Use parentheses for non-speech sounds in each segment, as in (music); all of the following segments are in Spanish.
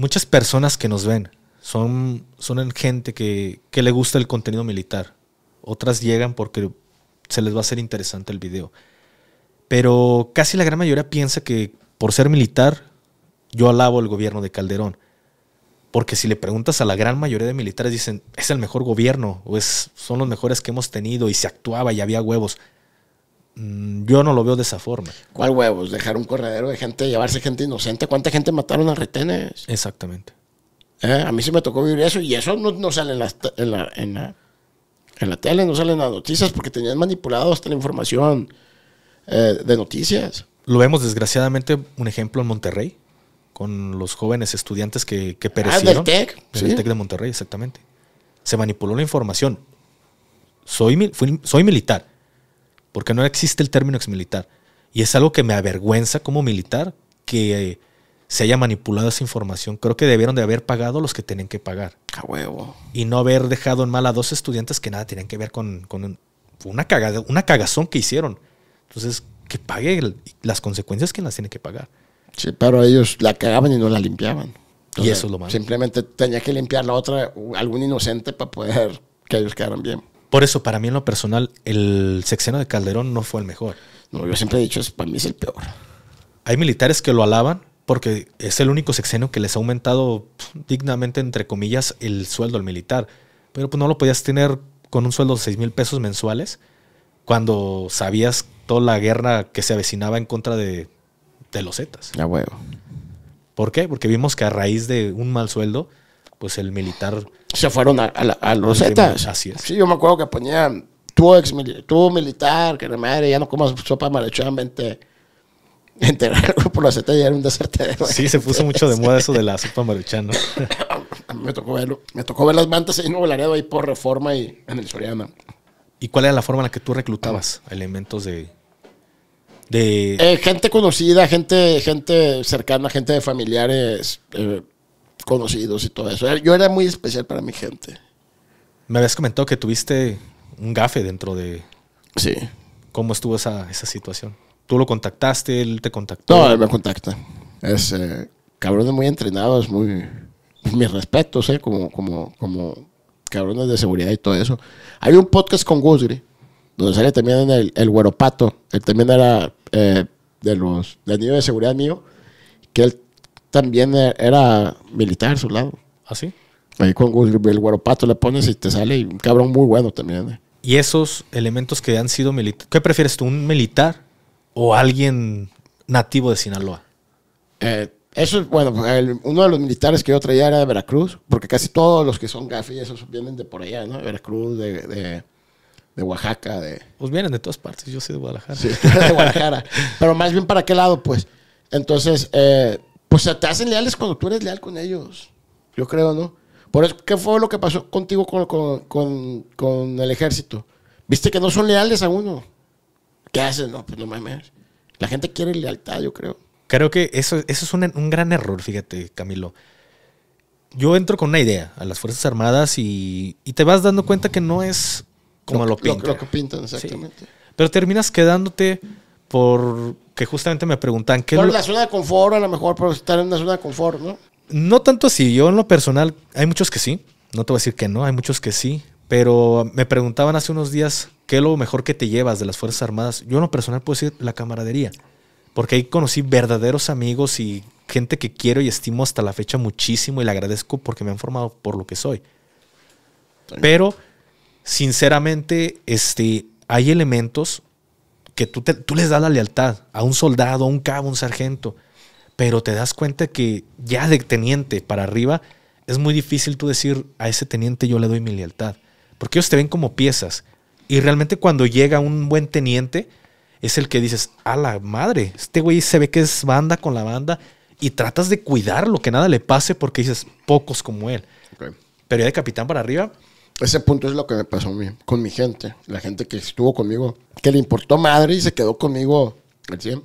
muchas personas que nos ven son, son gente que, le gusta el contenido militar. Otras llegan porque se les va a hacer interesante el video. Pero casi la gran mayoría piensa que por ser militar, yo alabo el gobierno de Calderón. Porque si le preguntas a la gran mayoría de militares, dicen, es el mejor gobierno, o es, son los mejores que hemos tenido, y se actuaba y había huevos. Mm, yo no lo veo de esa forma. ¿Cuál huevos? Dejar un corredero de gente, llevarse gente inocente. ¿Cuánta gente mataron a retenes? Exactamente. ¿Eh? a mí sí me tocó vivir eso y eso no, no sale en la, tele, no sale en las noticias porque tenían manipulado hasta la información eh, de noticias. Lo vemos desgraciadamente, un ejemplo en Monterrey, con los jóvenes estudiantes que, que perecieron. Ah, del TEC. Del TEC de Monterrey, exactamente. Se manipuló la información. Soy, soy militar porque no existe el término exmilitar. Y es algo que me avergüenza como militar que se haya manipulado esa información. Creo que debieron de haber pagado los que tenían que pagar. A huevo. Y no haber dejado en mal a dos estudiantes que nada tenían que ver con, una, una cagazón que hicieron. Entonces, que pague las consecuencias que las tiene que pagar. Sí, pero ellos la cagaban y no la limpiaban. y eso es lo malo. Simplemente tenía que limpiar la otra, algún inocente, para poder que ellos quedaran bien. Por eso, para mí en lo personal, el sexeno de Calderón no fue el mejor. No, yo siempre he dicho, para mí es el peor. Hay militares que lo alaban porque es el único sexenio que les ha aumentado dignamente, entre comillas, el sueldo al militar. Pero pues no lo podías tener con un sueldo de 6 mil pesos mensuales cuando sabías toda la guerra que se avecinaba en contra de, de los Zetas. Ya huevo. ¿Por qué? Porque vimos que a raíz de un mal sueldo pues el militar. Se fueron a, los Zetas. Sí, yo me acuerdo que ponían tú, ex militar, que de madre, ya no comas sopa marichana, vente. (laughs) Enterar por la Z y era un Sí, se puso mucho de moda eso de la sopa maruchana. (laughs) me tocó verlo. Me tocó ver las mantas ahí en Nuevo Laredo, ahí por Reforma y en el Soriana. ¿Y cuál era la forma en la que tú reclutabas elementos de...? de... Eh, gente conocida, gente, gente cercana, gente de familiares, eh, conocidos y todo eso. Yo era muy especial para mi gente. Me habías comentado que tuviste un gafe dentro de... Sí. ¿Cómo estuvo esa, esa situación? ¿Tú lo contactaste? ¿Él te contactó? No, él me contacta. Es eh, cabrón muy entrenado, es muy... Mis respetos, ¿eh? Como, como, como cabrones de seguridad y todo eso. Hay un podcast con Gusgri, donde sale también el, el güeropato. Él también era eh, de los del niño de seguridad mío, que él también e-, era militar su lado. ¿Ah, sí? Ahí con el guaropato le pones y te sale y un cabrón muy bueno también. Eh. Y esos elementos que han sido militares, ¿qué prefieres tú, un militar o alguien nativo de Sinaloa? Eh, eso es, bueno, uno de los militares que yo traía era de Veracruz, porque casi todos los que son gafis, esos vienen de por allá, ¿no? De Veracruz, de, Oaxaca, de... Pues vienen de todas partes, yo soy de Guadalajara. Sí, (laughs) de Guadalajara. (laughs) Pero más bien para qué lado, pues. Entonces, eh, pues te hacen leales cuando tú eres leal con ellos. Yo creo, ¿no? Por eso, ¿qué fue lo que pasó contigo con, el ejército? Viste que no son leales a uno. ¿Qué haces? No, pues no mames. La gente quiere lealtad, yo creo. Creo que eso, eso es un, gran error, fíjate, Camilo. Yo entro con una idea a las Fuerzas Armadas y, y te vas dando cuenta que no es como lo, pintan. Lo, lo, que pintan, exactamente. Pero terminas quedándote porque justamente me preguntan qué... Por la zona de confort, a lo mejor, por estar en la zona de confort, ¿no? No tanto así, yo en lo personal, hay muchos que sí, no te voy a decir que no, hay muchos que sí, pero me preguntaban hace unos días qué es lo mejor que te llevas de las Fuerzas Armadas. Yo en lo personal puedo decir la camaradería, porque ahí conocí verdaderos amigos y gente que quiero y estimo hasta la fecha muchísimo y le agradezco porque me han formado por lo que soy. Pero, sinceramente, este, hay elementos que tú, tú les das la lealtad a un soldado, a un cabo, a un sargento, pero te das cuenta que ya de teniente para arriba es muy difícil tú decir a ese teniente yo le doy mi lealtad, porque ellos te ven como piezas. Y realmente cuando llega un buen teniente, es el que dices, a la madre, este güey se ve que es banda con la banda y tratas de cuidarlo, que nada le pase porque dices, pocos como él. Pero ya de capitán para arriba, ese punto es lo que me pasó mí, con mi gente, la gente que estuvo conmigo, que le importó madre y se quedó conmigo al 100,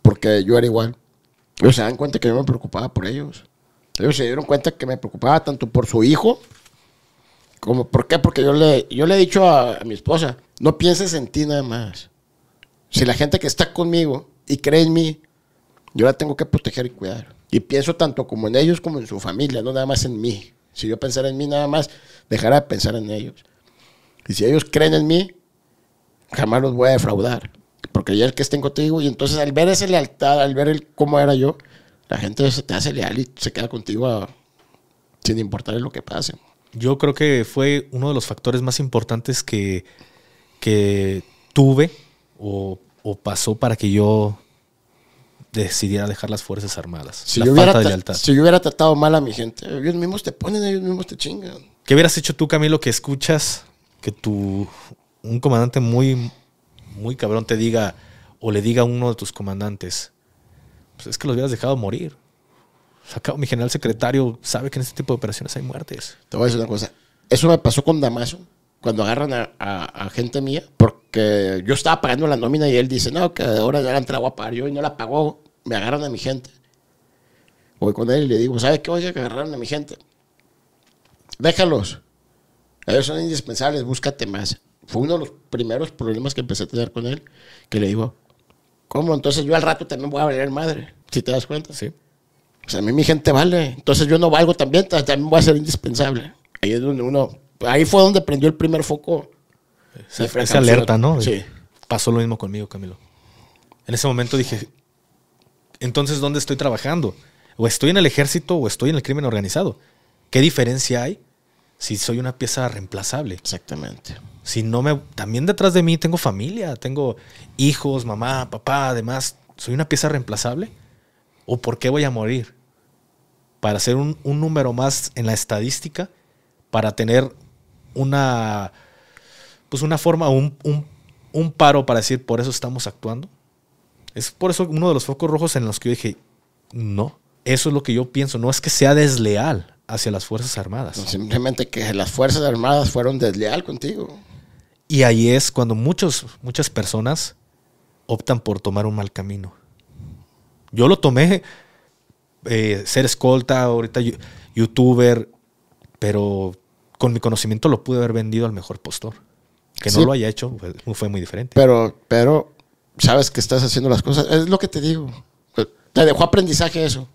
porque yo era igual. Ellos se dan cuenta que yo me preocupaba por ellos. Ellos se dieron cuenta que me preocupaba tanto por su hijo, como, ¿por qué? Porque yo le, yo le he dicho a, a mi esposa, no pienses en ti nada más. Si la gente que está conmigo y cree en mí, yo la tengo que proteger y cuidar. Y pienso tanto como en ellos como en su familia, no nada más en mí. Si yo pensara en mí nada más, dejará de pensar en ellos. Y si ellos creen en mí, jamás los voy a defraudar. Porque ya que estén contigo. Y entonces al ver esa lealtad, al ver cómo era yo, la gente se te hace leal y se queda contigo ah, sin importar lo que pase. Yo creo que fue uno de los factores más importantes que, que tuve o, pasó para que yo decidiera dejar las Fuerzas Armadas. Si, hubiera si yo hubiera tratado mal a mi gente, ellos mismos te ponen, ellos mismos te chingan. ¿Qué hubieras hecho tú, Camilo, que escuchas que tu un comandante muy, muy cabrón te diga o le diga a uno de tus comandantes? Pues es que los hubieras dejado morir. Acabo, mi general secretario sabe que en este tipo de operaciones hay muertes. Te voy a decir una cosa. Eso me pasó con Damaso, cuando agarran a, gente mía, porque yo estaba pagando la nómina y él dice, no, que ahora ya la entraba a pagar yo y no la pagó. Me agarran a mi gente. Voy con él y le digo, ¿sabes qué? Oye, que agarraron a mi gente déjalos. Ellos son indispensables, búscate más. Fue uno de los primeros problemas que empecé a tener con él, que le digo, ¿cómo? Entonces yo al rato también voy a valer madre, si te das cuenta. Sí. sea, a mí mi gente vale, entonces yo no valgo también, también voy a ser indispensable. Ahí es donde uno, ahí fue donde prendió el primer foco. Esa, esa alerta, ¿no? Sí. Pasó lo mismo conmigo, Camilo. En ese momento dije, entonces, ¿dónde estoy trabajando? ¿O estoy en el ejército o estoy en el crimen organizado? ¿Qué diferencia hay? si soy una pieza reemplazable. Exactamente. Si no me. También detrás de mí tengo familia, tengo hijos, mamá, papá, además, ¿soy una pieza reemplazable? ¿O por qué voy a morir? Para ser un, número más en la estadística, para tener una. Pues una forma, un, un paro para decir por eso estamos actuando. Es por eso uno de los focos rojos en los que yo dije, no, eso es lo que yo pienso. No es que sea desleal, hacia las Fuerzas Armadas. simplemente que las Fuerzas Armadas fueron desleal contigo. Y ahí es cuando muchos, muchas personas optan por tomar un mal camino. Yo lo tomé, eh, ser escolta, ahorita youtuber, pero con mi conocimiento lo pude haber vendido al mejor postor. Que no lo haya hecho fue muy diferente. Pero, pero sabes que estás haciendo las cosas. Es lo que te digo. Te dejó aprendizaje eso.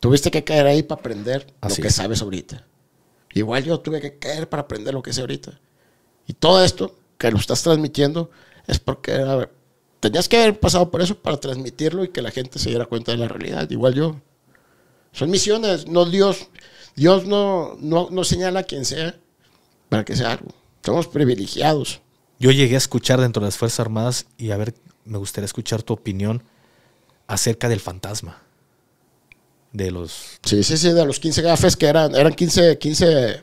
Tuviste que caer ahí para aprender lo que sabes ahorita. Igual yo tuve que caer para aprender lo que sé ahorita. Y todo esto que lo estás transmitiendo es porque tenías que haber pasado por eso para transmitirlo y que la gente se diera cuenta de la realidad. Igual yo. Son misiones, no Dios. Dios no, no, no señala a quien sea para que sea algo. Somos privilegiados. Yo llegué a escuchar dentro de las Fuerzas Armadas y a ver, me gustaría escuchar tu opinión acerca del fantasma de los... Sí, sí, sí, de los 15 gafes que eran, eran 15, 15,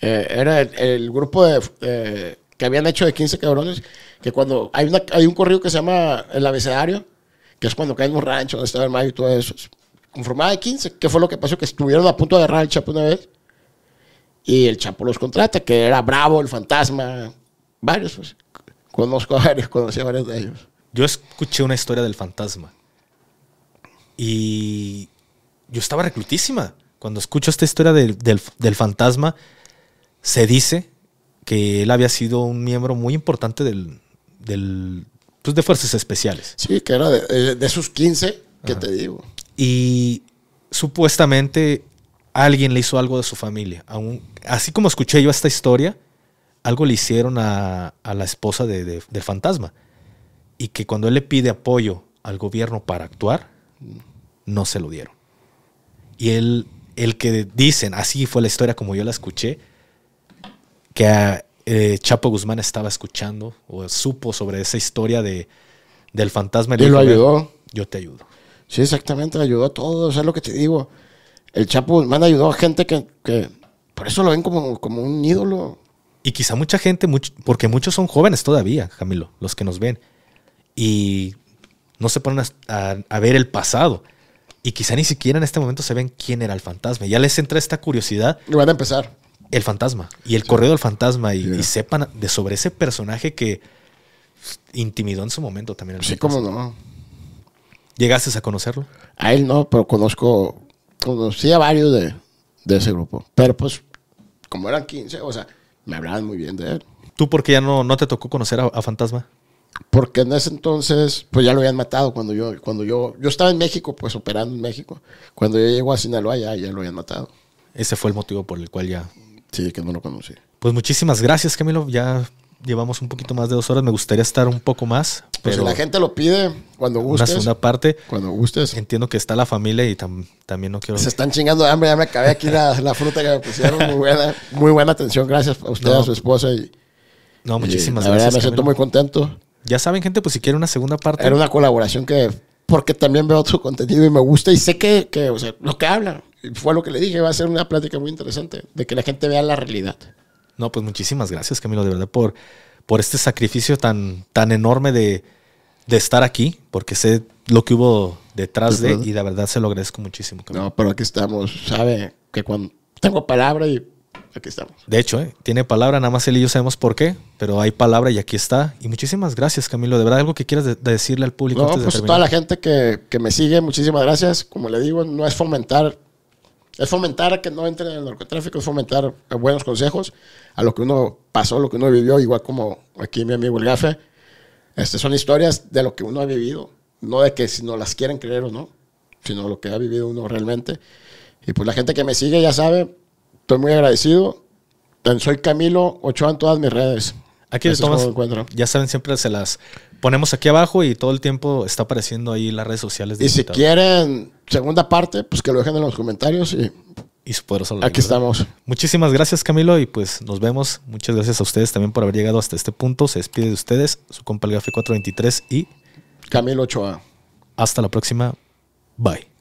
eh, era el, grupo de, eh, que habían hecho de 15 cabrones, que cuando hay, una, hay un corrido que se llama El abecedario, que es cuando caen un rancho donde estaba el mayo y todo eso, conformada de 15, ¿Qué fue lo que pasó, que estuvieron a punto de agarrar al Chapo una vez, y el Chapo los contrata, que era Bravo, el Fantasma, varios, pues, conozco a varios, conocí a varios de ellos. Yo escuché una historia del Fantasma, y yo estaba reclutísima. Cuando escucho esta historia del, fantasma, se dice que él había sido un miembro muy importante del, pues, de fuerzas especiales. Sí, que era de, eh, de 15 que te digo. Y supuestamente alguien le hizo algo de su familia. así como escuché yo esta historia, algo le hicieron a, la esposa del fantasma. Y que cuando él le pide apoyo al gobierno para actuar, mm. no se lo dieron. Y él, el que dicen, así fue la historia como yo la escuché, que eh, Chapo Guzmán estaba escuchando o supo sobre esa historia de, del fantasma. Y, lo ayudó. Yo te ayudo. Sí, exactamente, ayudó a todos, es lo que te digo. El Chapo Guzmán ayudó a gente que, por eso lo ven como, como un ídolo. Y quizá mucha gente, porque muchos son jóvenes todavía, Camilo, los que nos ven. Y no se ponen a ver el pasado. Y quizá ni siquiera en este momento se ven quién era el fantasma. Ya les entra esta curiosidad. Y van a empezar. El fantasma y el correo del fantasma y, sepan de sobre ese personaje que intimidó en su momento también. sí, cómo no. ¿Llegaste a conocerlo? A él no, pero conozco, conocí a varios de, ese grupo. Pero pues, como eran 15, o sea, me hablaban muy bien de él. ¿Tú por qué ya no, no te tocó conocer a Fantasma? porque en ese entonces, pues ya lo habían matado cuando yo, cuando yo, yo estaba en México, pues operando en México. Cuando yo llego a Sinaloa, ya, lo habían matado. Ese fue el motivo por el cual ya. Sí, que no lo conocí. Pues muchísimas gracias, Camilo. Ya llevamos un poquito más de dos horas. Me gustaría estar un poco más. Pero pues si la gente lo pide cuando gustes. Una segunda parte. Cuando gustes. Entiendo que está la familia y también no quiero. Se están chingando de hambre. Ya me acabé aquí la, fruta que me pusieron. Muy buena, muy buena atención. Gracias a usted, a su esposa y. No, muchísimas gracias. me siento muy contento. Ya saben, gente, pues si quieren una segunda parte. Era una colaboración que. Porque también veo su contenido y me gusta y sé que, o sea, lo que hablan. Fue lo que le dije, va a ser una plática muy interesante, de que la gente vea la realidad. No, pues muchísimas gracias, Camilo, de verdad, por, por este sacrificio tan, tan enorme de, estar aquí, porque sé lo que hubo detrás de, y la verdad se lo agradezco muchísimo. No, pero aquí estamos, sabe que cuando tengo palabra y aquí estamos. De hecho, eh, tiene palabra, nada más él y yo sabemos por qué, pero hay palabra y aquí está. Y muchísimas gracias, Camilo. De verdad, algo que quieras decirle al público. No, pues toda la gente que, me sigue, muchísimas gracias. Como le digo, no es fomentar es fomentar que no entren en el narcotráfico, es fomentar buenos consejos a lo que uno pasó, lo que uno vivió, igual como aquí mi amigo el Gafe. Este, son historias de lo que uno ha vivido, no de que si no las quieren creer o no, sino lo que ha vivido uno realmente. Y pues la gente que me sigue ya sabe, Estoy muy agradecido. Soy Camilo Ochoa en todas mis redes. Aquí les tomas, ya saben, siempre se las ponemos aquí abajo y todo el tiempo está apareciendo ahí las redes sociales. De y si quieren segunda parte, pues que lo dejen en los comentarios y... Y su poderoso Aquí estamos. Muchísimas gracias Camilo y pues nos vemos. Muchas gracias a ustedes también por haber llegado hasta este punto. Se despide de ustedes su compa el 423 y... Camilo Ochoa. Hasta la próxima. Bye.